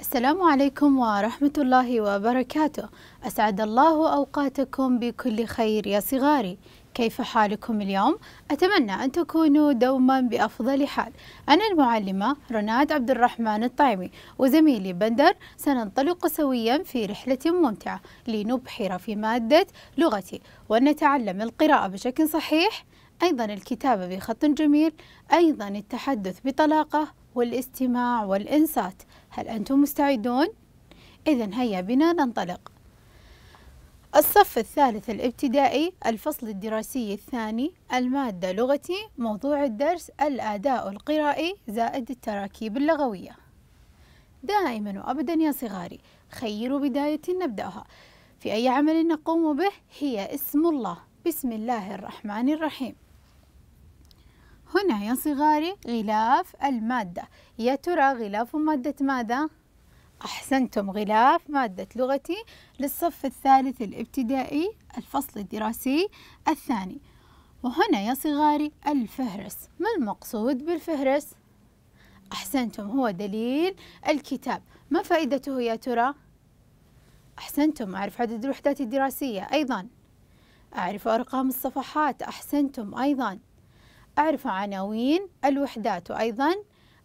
السلام عليكم ورحمة الله وبركاته أسعد الله أوقاتكم بكل خير يا صغاري كيف حالكم اليوم؟ أتمنى أن تكونوا دوما بأفضل حال أنا المعلمة رناد عبد الرحمن الطعيمي وزميلي بندر سننطلق سويا في رحلة ممتعة لنبحر في مادة لغتي ونتعلم القراءة بشكل صحيح أيضا الكتابة بخط جميل أيضا التحدث بطلاقة والاستماع والإنصات هل أنتم مستعدون؟ إذا هيا بنا ننطلق الصف الثالث الابتدائي الفصل الدراسي الثاني المادة لغتي موضوع الدرس الأداء القرائي زائد التراكيب اللغوية دائما وأبدا يا صغاري خيروا بداية نبدأها في أي عمل نقوم به هي اسم الله بسم الله الرحمن الرحيم هنا يا صغاري غلاف المادة يا ترى غلاف مادة ماذا؟ أحسنتم غلاف مادة لغتي للصف الثالث الابتدائي الفصل الدراسي الثاني وهنا يا صغاري الفهرس ما المقصود بالفهرس؟ أحسنتم هو دليل الكتاب ما فائدته يا ترى؟ أحسنتم أعرف عدد الوحدات الدراسية أيضا أعرف أرقام الصفحات أحسنتم أيضا أعرف عناوين الوحدات أيضا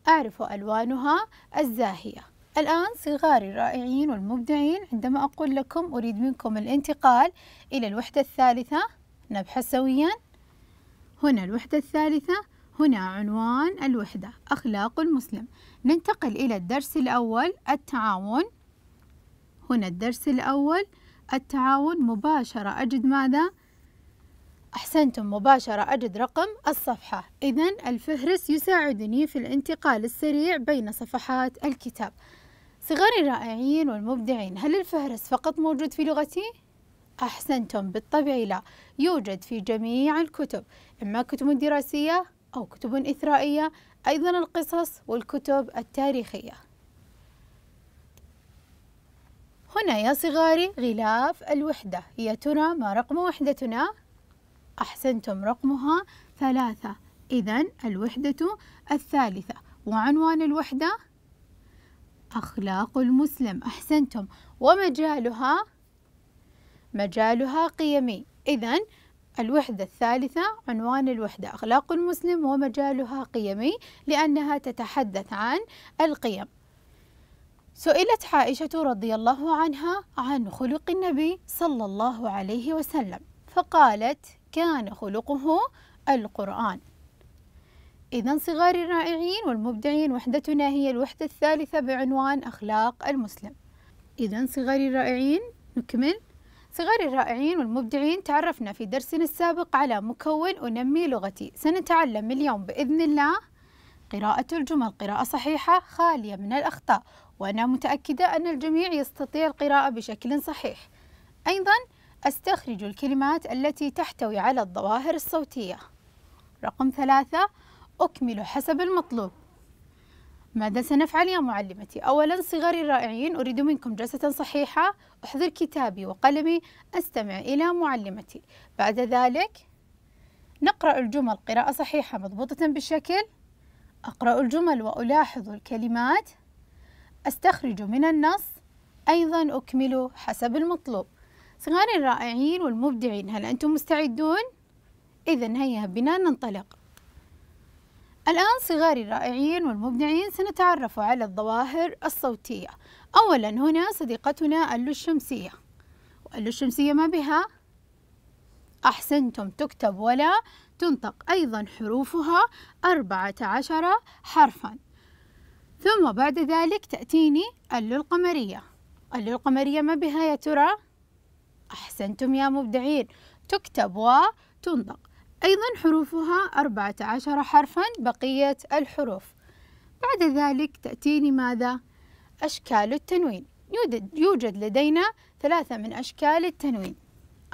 أعرف ألوانها الزاهية الآن صغاري الرائعين والمبدعين عندما أقول لكم أريد منكم الانتقال إلى الوحدة الثالثة نبحث سويا هنا الوحدة الثالثة هنا عنوان الوحدة أخلاق المسلم ننتقل إلى الدرس الأول التعاون هنا الدرس الأول التعاون مباشرة أجد ماذا؟ أحسنتم مباشرة أجد رقم الصفحة إذا الفهرس يساعدني في الانتقال السريع بين صفحات الكتاب صغار الرائعين والمبدعين هل الفهرس فقط موجود في لغتي؟ أحسنتم بالطبع لا يوجد في جميع الكتب إما كتب دراسية أو كتب إثرائية أيضا القصص والكتب التاريخية هنا يا صغاري غلاف الوحدة يا ترى ما رقم وحدتنا؟ أحسنتم رقمها ثلاثة إذا الوحدة الثالثة وعنوان الوحدة أخلاق المسلم أحسنتم ومجالها مجالها قيمي إذا الوحدة الثالثة عنوان الوحدة أخلاق المسلم ومجالها قيمي لأنها تتحدث عن القيم سئلت عائشة رضي الله عنها عن خلق النبي صلى الله عليه وسلم فقالت كان خلقه القرآن إذا صغار الرائعين والمبدعين وحدتنا هي الوحدة الثالثة بعنوان أخلاق المسلم إذا صغار الرائعين نكمل صغار الرائعين والمبدعين تعرفنا في درسنا السابق على مكون أنمي لغتي سنتعلم اليوم بإذن الله قراءة الجمل قراءة صحيحة خالية من الأخطاء وأنا متأكدة أن الجميع يستطيع القراءة بشكل صحيح أيضا أستخرج الكلمات التي تحتوي على الظواهر الصوتية رقم ثلاثة أكمل حسب المطلوب ماذا سنفعل يا معلمتي؟ أولا صغاري الرائعين أريد منكم جلسة صحيحة أحضر كتابي وقلمي أستمع إلى معلمتي بعد ذلك نقرأ الجمل قراءة صحيحة مضبوطة بالشكل أقرأ الجمل وألاحظ الكلمات أستخرج من النص أيضا أكمل حسب المطلوب صغار الرائعين والمبدعين هل أنتم مستعدون؟ إذا هيا بنا ننطلق الآن صغار الرائعين والمبدعين سنتعرف على الظواهر الصوتية أولا هنا صديقتنا اللو الشمسية واللو الشمسية ما بها؟ أحسنتم تكتب ولا تنطق أيضا حروفها أربعة عشر حرفا ثم بعد ذلك تأتيني اللو القمرية اللو القمرية ما بها يا ترى؟ أحسنتم يا مبدعين تكتب وتنطق أيضا حروفها أربعة عشر حرفا بقية الحروف بعد ذلك تأتيني ماذا؟ أشكال التنوين يوجد لدينا ثلاثة من أشكال التنوين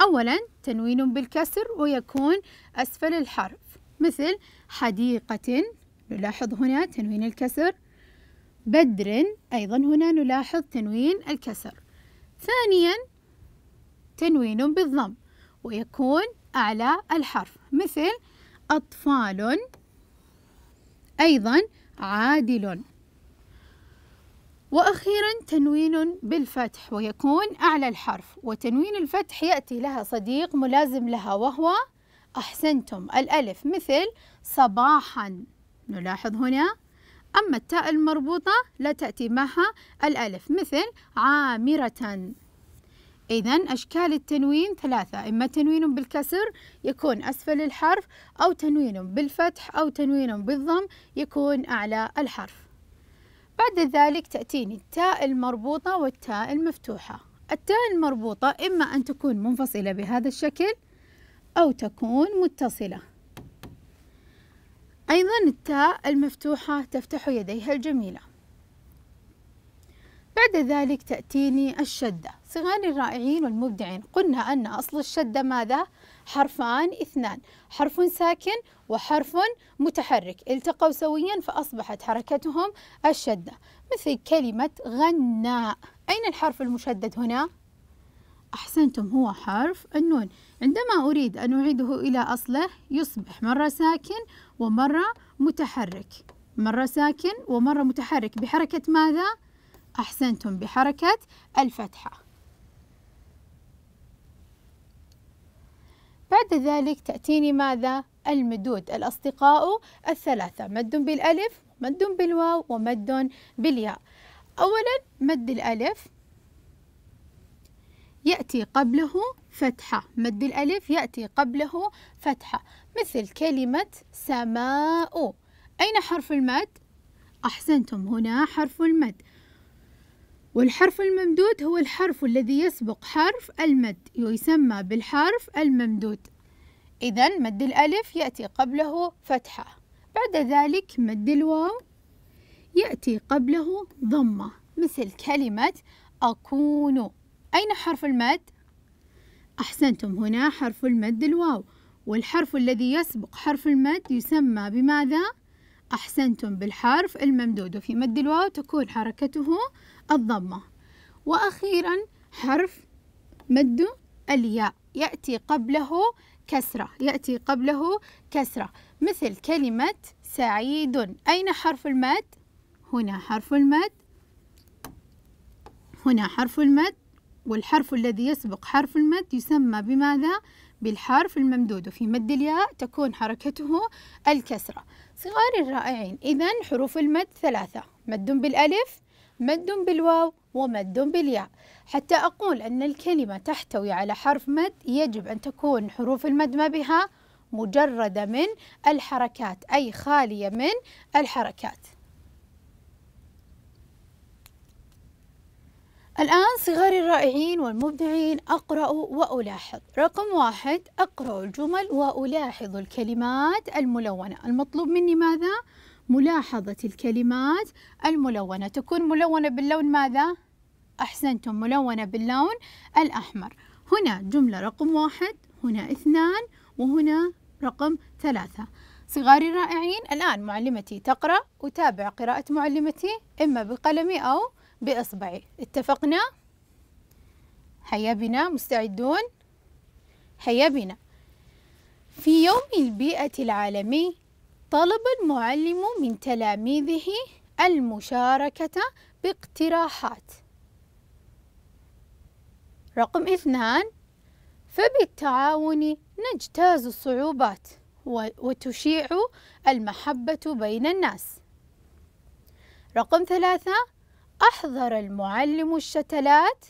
أولا تنوين بالكسر ويكون أسفل الحرف مثل حديقة نلاحظ هنا تنوين الكسر بدر أيضا هنا نلاحظ تنوين الكسر ثانيا تنوين بالضم ويكون أعلى الحرف مثل أطفال أيضا عادل وأخيرا تنوين بالفتح ويكون أعلى الحرف وتنوين الفتح يأتي لها صديق ملازم لها وهو أحسنتم الألف مثل صباحا نلاحظ هنا أما التاء المربوطة لا تأتي معها الألف مثل عامرة إذا أشكال التنوين ثلاثة إما تنوين بالكسر يكون أسفل الحرف أو تنوين بالفتح أو تنوين بالضم يكون أعلى الحرف بعد ذلك تأتيني التاء المربوطة والتاء المفتوحة التاء المربوطة إما أن تكون منفصلة بهذا الشكل أو تكون متصلة أيضا التاء المفتوحة تفتح يديها الجميلة بعد ذلك تأتيني الشدة صغار الرائعين والمبدعين قلنا أن أصل الشدة ماذا؟ حرفان اثنان حرف ساكن وحرف متحرك التقوا سويا فأصبحت حركتهم الشدة مثل كلمة غناء أين الحرف المشدد هنا؟ أحسنتم هو حرف النون عندما أريد أن أعيده إلى أصله يصبح مرة ساكن ومرة متحرك مرة ساكن ومرة متحرك بحركة ماذا؟ أحسنتم بحركة الفتحة بعد ذلك تأتيني ماذا؟ المدود الأصدقاء الثلاثة مد بالألف مد بالواو ومد بالياء أولا مد الألف يأتي قبله فتحة مد الألف يأتي قبله فتحة مثل كلمة سماء أين حرف المد؟ أحسنتم هنا حرف المد والحرف الممدود هو الحرف الذي يسبق حرف المد ويسمى بالحرف الممدود إذا مد الألف يأتي قبله فتحة بعد ذلك مد الواو يأتي قبله ضمة مثل كلمة أكون أين حرف المد؟ أحسنتم هنا حرف المد الواو والحرف الذي يسبق حرف المد يسمى بماذا؟ أحسنتم بالحرف الممدود وفي مد الواو تكون حركته الضمة وأخيرا حرف مد الياء يأتي قبله كسرة يأتي قبله كسرة مثل كلمة سعيد أين حرف المد؟ هنا حرف المد هنا حرف المد والحرف الذي يسبق حرف المد يسمى بماذا؟ بالحرف الممدود وفي مد الياء تكون حركته الكسرة صغار الرائعين إذا حروف المد ثلاثة مد بالألف مد بالواو ومد بالياء حتى أقول أن الكلمة تحتوي على حرف مد يجب أن تكون حروف المد ما بها مجردة من الحركات أي خالية من الحركات الآن صغاري الرائعين والمبدعين أقرأ وألاحظ رقم واحد أقرأ الجمل وألاحظ الكلمات الملونة المطلوب مني ماذا؟ ملاحظة الكلمات الملونة تكون ملونة باللون ماذا؟ أحسنتم ملونة باللون الأحمر هنا جملة رقم واحد هنا اثنان وهنا رقم ثلاثة صغاري الرائعين الآن معلمتي تقرأ أتابع قراءة معلمتي إما بقلمي أو بإصبعي اتفقنا هيا بنا مستعدون هيا بنا في يوم البيئة العالمي طلب المعلم من تلاميذه المشاركة باقتراحات رقم اثنان فبالتعاون نجتاز الصعوبات وتشيع المحبة بين الناس رقم ثلاثة أحضر المعلم الشتلات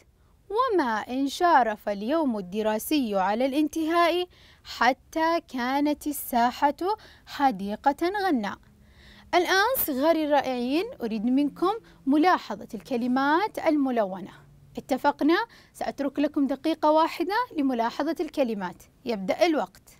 وما إن شارف اليوم الدراسي على الانتهاء حتى كانت الساحة حديقة غناء الآن صغاري الرائعين أريد منكم ملاحظة الكلمات الملونة اتفقنا سأترك لكم دقيقة واحدة لملاحظة الكلمات يبدأ الوقت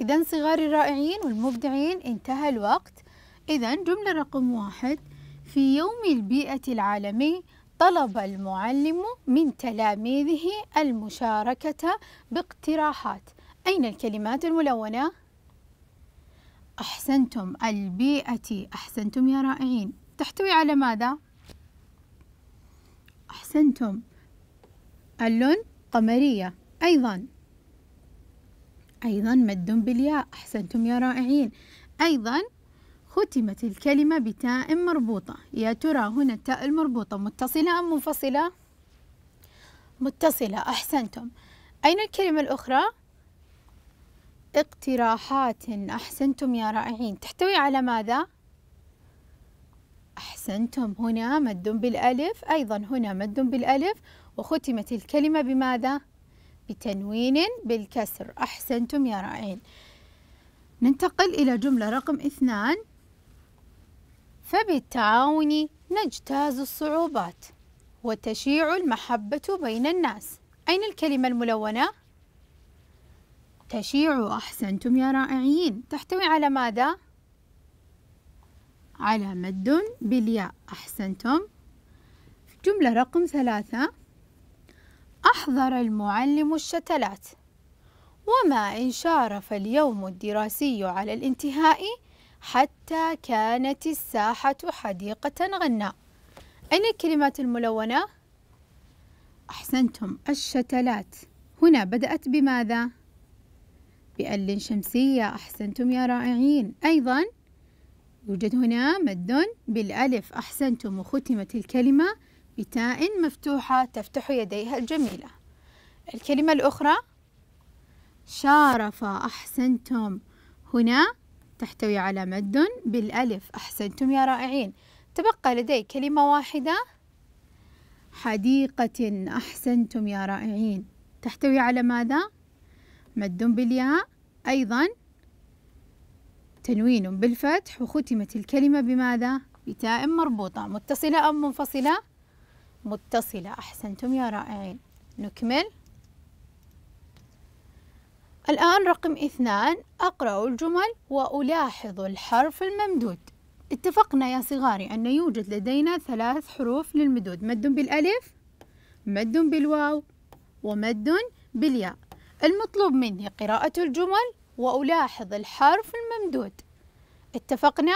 إذا صغار الرائعين والمبدعين انتهى الوقت إذا جملة رقم واحد في يوم البيئة العالمي طلب المعلم من تلاميذه المشاركة باقتراحات أين الكلمات الملونة؟ أحسنتم البيئة أحسنتم يا رائعين تحتوي على ماذا؟ أحسنتم اللون قمرية أيضا أيضا مد بالياء أحسنتم يا رائعين أيضا ختمت الكلمة بتاء مربوطة يا ترى هنا التاء المربوطة متصلة أم منفصلة؟ متصلة أحسنتم أين الكلمة الأخرى؟ اقتراحات أحسنتم يا رائعين تحتوي على ماذا؟ أحسنتم هنا مد بالألف أيضا هنا مد بالألف وختمت الكلمة بماذا؟ بتنوين بالكسر أحسنتم يا رائعين ننتقل إلى جملة رقم اثنان فبالتعاون نجتاز الصعوبات وتشيع المحبة بين الناس أين الكلمة الملونة؟ تشيع أحسنتم يا رائعين تحتوي على ماذا؟ على مد بالياء أحسنتم جملة رقم ثلاثة أحضر المعلم الشتلات وما إن شارف اليوم الدراسي على الانتهاء حتى كانت الساحة حديقة غناء أين الكلمات الملونة؟ أحسنتم الشتلات هنا بدأت بماذا؟ بأل شمسية أحسنتم يا رائعين أيضا يوجد هنا مد بالألف أحسنتم وختمت الكلمة بتاء مفتوحة تفتح يديها الجميلة الكلمة الأخرى شارف أحسنتم هنا تحتوي على مد بالألف أحسنتم يا رائعين تبقى لدي كلمة واحدة حديقة أحسنتم يا رائعين تحتوي على ماذا؟ مد بالياء أيضا تنوين بالفتح وختمت الكلمة بماذا؟ بتاء مربوطة متصلة أم منفصلة؟ متصلة أحسنتم يا رائعين نكمل الآن رقم اثنان أقرأ الجمل وألاحظ الحرف الممدود اتفقنا يا صغاري أن يوجد لدينا ثلاث حروف للمدود مد بالألف مد بالواو ومد بالياء المطلوب مني قراءة الجمل وألاحظ الحرف الممدود اتفقنا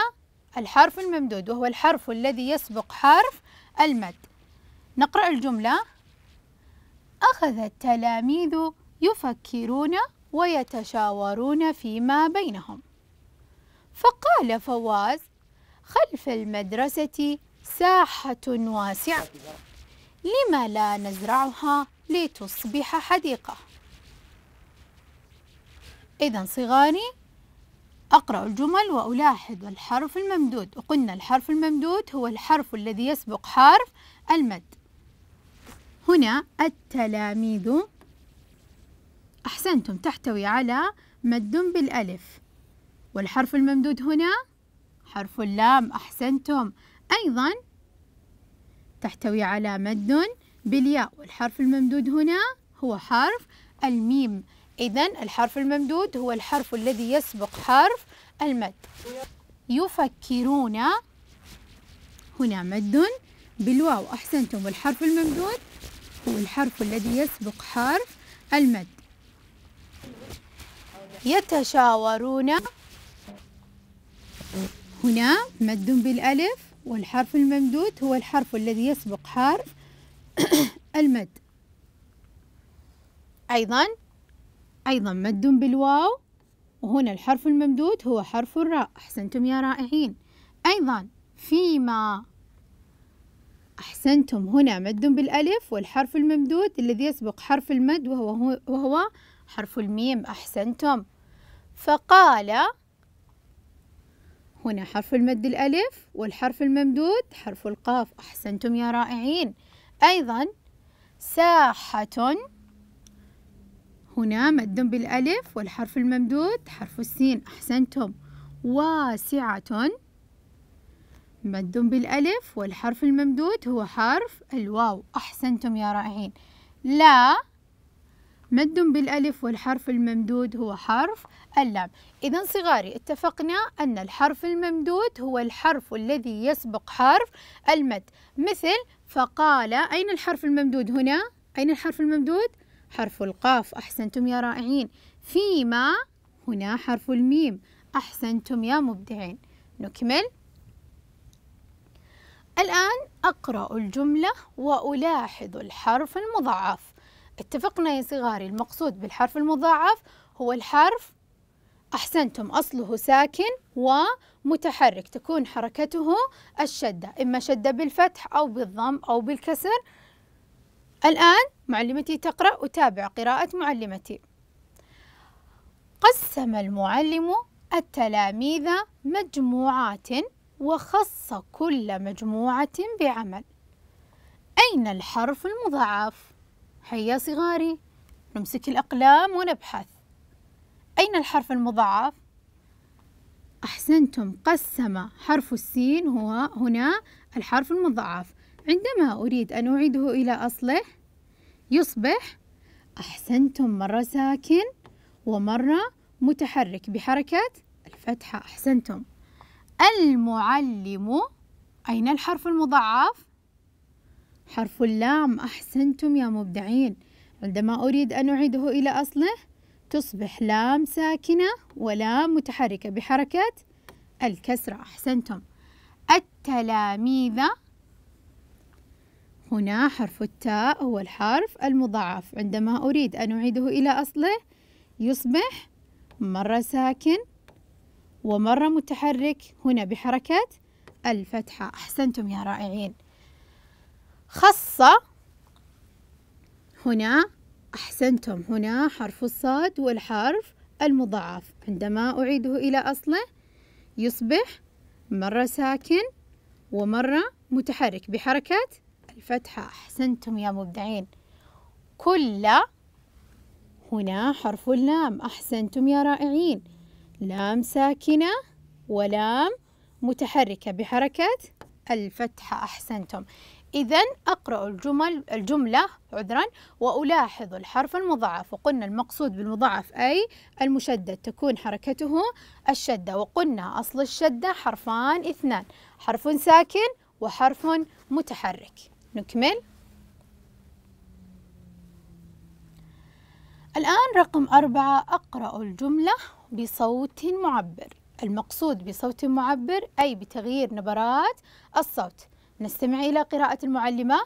الحرف الممدود وهو الحرف الذي يسبق حرف المد نقرأ الجملة أخذ التلاميذ يفكرون ويتشاورون فيما بينهم فقال فواز خلف المدرسة ساحة واسعة لما لا نزرعها لتصبح حديقة إذا صغاري أقرأ الجمل وألاحظ الحرف الممدود وقلنا الحرف الممدود هو الحرف الذي يسبق حرف المد هنا التلاميذ أحسنتم تحتوي على مد بالألف والحرف الممدود هنا حرف اللام أحسنتم أيضا تحتوي على مد بالياء والحرف الممدود هنا هو حرف الميم إذا الحرف الممدود هو الحرف الذي يسبق حرف المد يفكرون هنا مد بالواو أحسنتم والحرف الممدود الحرف الذي يسبق حرف المد يتشاورون هنا مد بالألف والحرف الممدود هو الحرف الذي يسبق حرف المد أيضا أيضا مد بالواو وهنا الحرف الممدود هو حرف الراء أحسنتم يا رائعين أيضا فيما أحسنتم هنا مد بالألف والحرف الممدود الذي يسبق حرف المد وهو, وهو حرف الميم أحسنتم فقال هنا حرف المد الألف والحرف الممدود حرف القاف أحسنتم يا رائعين أيضا ساحة هنا مد بالألف والحرف الممدود حرف السين أحسنتم واسعة مد بالألف والحرف الممدود هو حرف الواو أحسنتم يا رائعين لا مد بالألف والحرف الممدود هو حرف اللام إذا صغاري اتفقنا أن الحرف الممدود هو الحرف الذي يسبق حرف المد مثل فقال أين الحرف الممدود هنا؟ أين الحرف الممدود؟ حرف القاف أحسنتم يا رائعين فيما هنا حرف الميم أحسنتم يا مبدعين نكمل الآن أقرأ الجملة وألاحظ الحرف المضاعف اتفقنا يا صغاري المقصود بالحرف المضاعف هو الحرف أحسنتم أصله ساكن ومتحرك تكون حركته الشدة إما شدة بالفتح أو بالضم أو بالكسر الآن معلمتي تقرأ أتابع قراءة معلمتي قسم المعلم التلاميذ مجموعات وخص كل مجموعة بعمل أين الحرف المضاعف؟ هيا صغاري نمسك الأقلام ونبحث أين الحرف المضاعف؟ أحسنتم قسم حرف السين هو هنا الحرف المضاعف عندما أريد أن أعيده إلى أصله يصبح أحسنتم مرة ساكن ومرة متحرك بحركة الفتحة أحسنتم المعلم أين الحرف المضعف؟ حرف اللام أحسنتم يا مبدعين عندما أريد أن أعيده إلى أصله تصبح لام ساكنة ولام متحركة بحركة الكسرة أحسنتم التلاميذ هنا حرف التاء هو الحرف المضعف عندما أريد أن أعيده إلى أصله يصبح مرة ساكن ومرة متحرك هنا بحركة الفتحة أحسنتم يا رائعين خص هنا أحسنتم هنا حرف الصاد والحرف المضاعف عندما أعيده إلى أصله يصبح مرة ساكن ومرة متحرك بحركة الفتحة أحسنتم يا مبدعين كل هنا حرف اللام أحسنتم يا رائعين لام ساكنة ولام متحركة بحركة الفتحة أحسنتم إذا أقرأ الجمل الجملة عذرا وألاحظ الحرف المضاعف وقلنا المقصود بالمضاعف أي المشدد تكون حركته الشدة وقلنا أصل الشدة حرفان اثنان حرف ساكن وحرف متحرك نكمل الآن رقم أربعة أقرأ الجملة بصوت معبر المقصود بصوت معبر أي بتغيير نبرات الصوت نستمع إلى قراءة المعلمة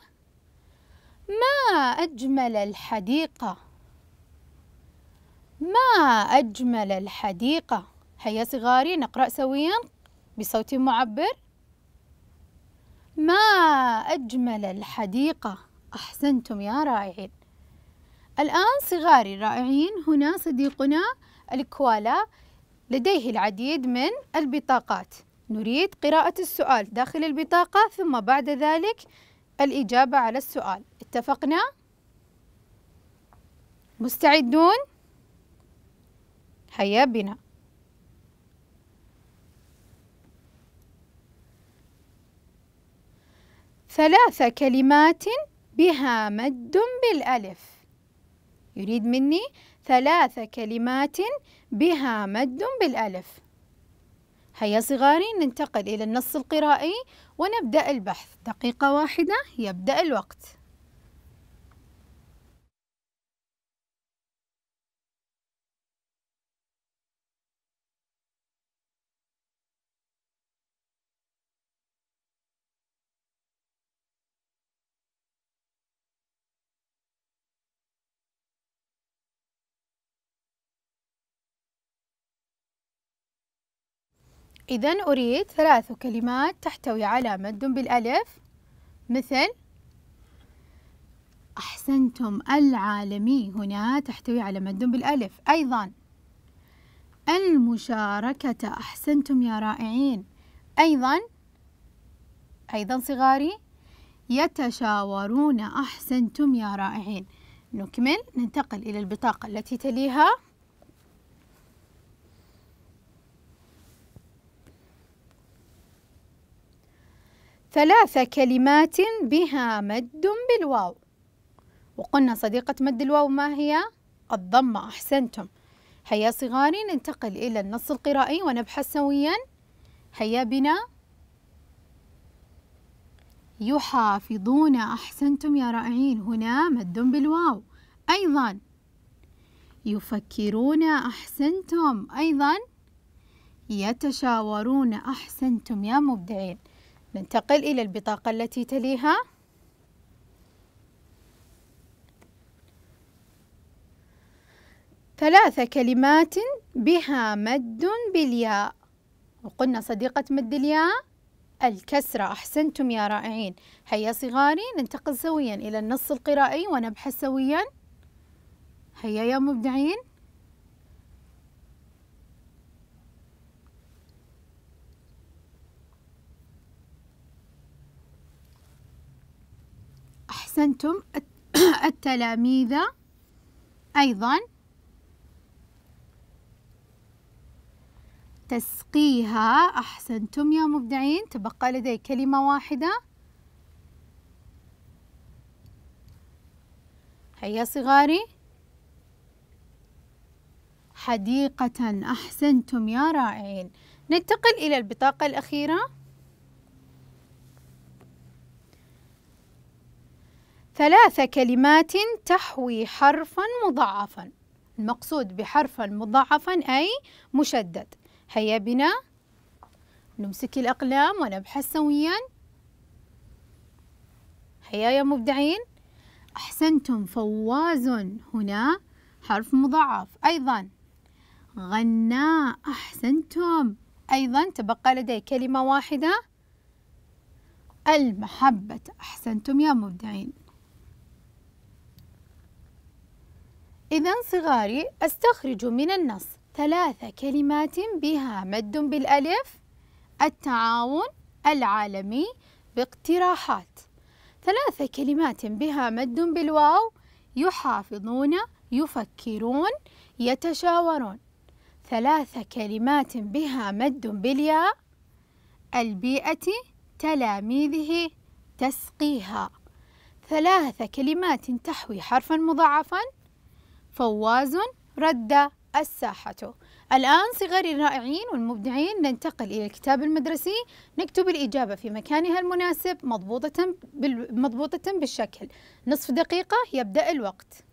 ما أجمل الحديقة ما أجمل الحديقة هيا صغاري نقرأ سويا بصوت معبر ما أجمل الحديقة أحسنتم يا رائعين الآن صغاري الرائعين هنا صديقنا الكوالا لديه العديد من البطاقات نريد قراءة السؤال داخل البطاقة ثم بعد ذلك الإجابة على السؤال اتفقنا؟ مستعدون؟ هيا بنا ثلاث كلمات بها مد بالألف يريد مني ثلاث كلمات بها مد بالألف هيا صغاري ننتقل إلى النص القرائي ونبدأ البحث دقيقة واحدة يبدأ الوقت إذا أريد ثلاث كلمات تحتوي على مد بالألف مثل أحسنتم العالمي هنا تحتوي على مد بالألف أيضا المشاركة أحسنتم يا رائعين أيضا أيضا صغاري يتشاورون أحسنتم يا رائعين نكمل ننتقل إلى البطاقة التي تليها ثلاث كلمات بها مد بالواو وقلنا صديقة مد الواو ما هي؟ الضمة أحسنتم هيا صغاري ننتقل إلى النص القرائي ونبحث سويا هيا بنا يحافظون أحسنتم يا رائعين هنا مد بالواو أيضا يفكرون أحسنتم أيضا يتشاورون أحسنتم يا مبدعين ننتقل إلى البطاقة التي تليها ثلاث كلمات بها مد بالياء وقلنا صديقة مد الياء الكسرة أحسنتم يا رائعين هيا صغاري ننتقل سويا إلى النص القرائي ونبحث سويا هيا يا مبدعين أحسنتم التلاميذ أيضا تسقيها أحسنتم يا مبدعين تبقى لدي كلمة واحدة هيا صغاري حديقة أحسنتم يا رائعين ننتقل إلى البطاقة الأخيرة ثلاث كلمات تحوي حرفا مضعفا المقصود بحرفا مضعفا أي مشدد هيا بنا نمسك الأقلام ونبحث سويا هيا يا مبدعين أحسنتم فواز هنا حرف مضاعف أيضا غناء أحسنتم أيضا تبقى لدي كلمة واحدة المحبة أحسنتم يا مبدعين إذا صغاري أستخرج من النص ثلاث كلمات بها مد بالألف التعاون العالمي باقتراحات ثلاث كلمات بها مد بالواو يحافظون يفكرون يتشاورون ثلاث كلمات بها مد بالياء البيئة تلاميذه تسقيها ثلاث كلمات تحوي حرفا مضاعفا فواز رد الساحة الآن صغار الرائعين والمبدعين ننتقل إلى الكتاب المدرسي نكتب الإجابة في مكانها المناسب مضبوطة, مضبوطة بالشكل نصف دقيقة يبدأ الوقت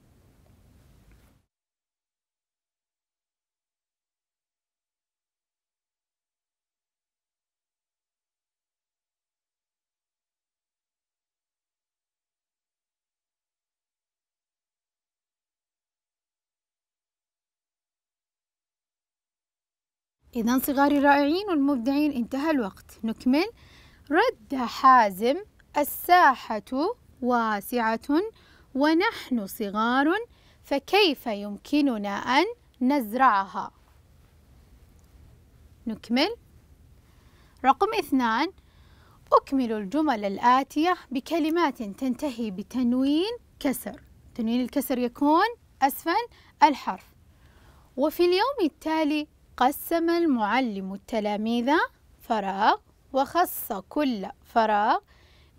إذا صغاري الرائعين والمبدعين انتهى الوقت نكمل رد حازم الساحة واسعة ونحن صغار فكيف يمكننا أن نزرعها نكمل رقم اثنان أكمل الجمل الآتية بكلمات تنتهي بتنوين كسر تنوين الكسر يكون أسفل الحرف وفي اليوم التالي قسم المعلم التلاميذ فراغ وخص كل فراغ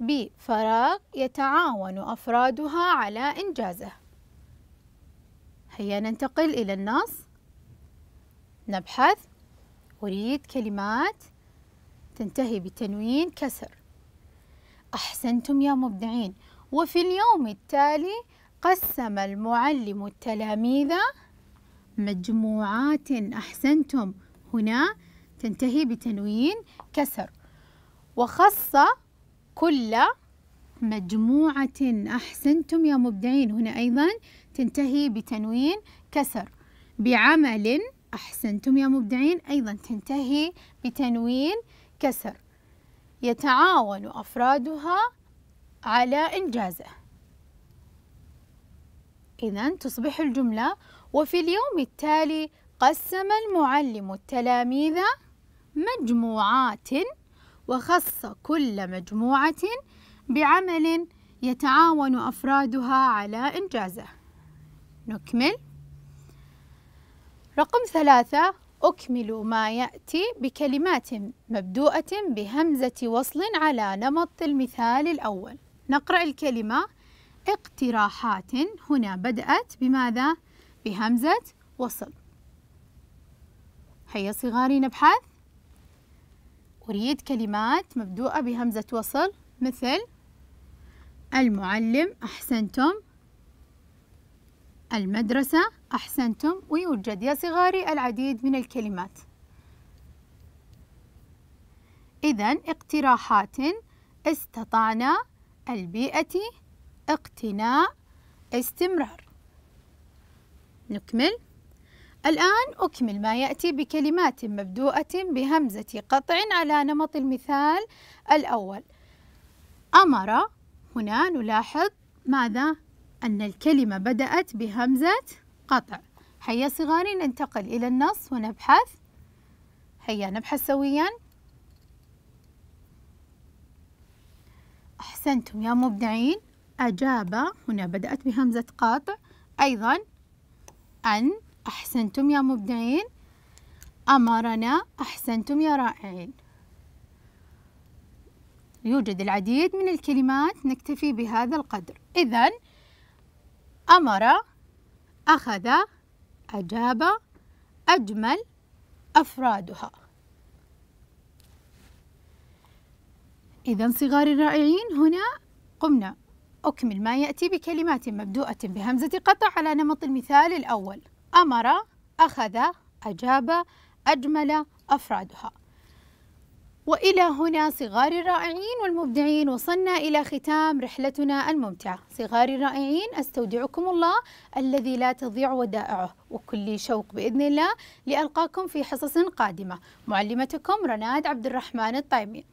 بفراغ يتعاون أفرادها على إنجازه هيا ننتقل إلى النص نبحث أريد كلمات تنتهي بتنوين كسر أحسنتم يا مبدعين وفي اليوم التالي قسم المعلم التلاميذ مجموعات أحسنتم هنا تنتهي بتنوين كسر وخص كل مجموعة أحسنتم يا مبدعين هنا أيضا تنتهي بتنوين كسر بعمل أحسنتم يا مبدعين أيضا تنتهي بتنوين كسر يتعاون أفرادها على إنجازه إذا تصبح الجملة وفي اليوم التالي قسم المعلم التلاميذ مجموعات وخص كل مجموعة بعمل يتعاون أفرادها على إنجازه نكمل رقم ثلاثة أكمل ما يأتي بكلمات مبدوءة بهمزة وصل على نمط المثال الأول نقرأ الكلمة اقتراحات هنا بدأت بماذا؟ بهمزة وصل هيا صغاري نبحث أريد كلمات مبدوءة بهمزة وصل مثل المعلم أحسنتم المدرسة أحسنتم ويوجد يا صغاري العديد من الكلمات إذا اقتراحات استطعنا البيئة اقتناء استمرار نكمل الآن أكمل ما يأتي بكلمات مبدوءة بهمزة قطع على نمط المثال الأول أمر هنا نلاحظ ماذا؟ أن الكلمة بدأت بهمزة قطع هيا صغاري ننتقل إلى النص ونبحث هيا نبحث سويا أحسنتم يا مبدعين أجاب هنا بدأت بهمزة قطع أيضا أن أحسنتم يا مبدعين أمرنا أحسنتم يا رائعين يوجد العديد من الكلمات نكتفي بهذا القدر إذا أمر أخذ أجاب أجمل أفرادها إذا صغار الرائعين هنا قمنا أكمل ما يأتي بكلمات مبدوءة بهمزة قطع على نمط المثال الأول أمر أخذ أجاب أجمل أفرادها وإلى هنا صغار الرائعين والمبدعين وصلنا إلى ختام رحلتنا الممتعة صغار الرائعين أستودعكم الله الذي لا تضيع ودائعه وكل شوق بإذن الله لألقاكم في حصص قادمة معلمتكم رناد عبد الرحمن الطيمي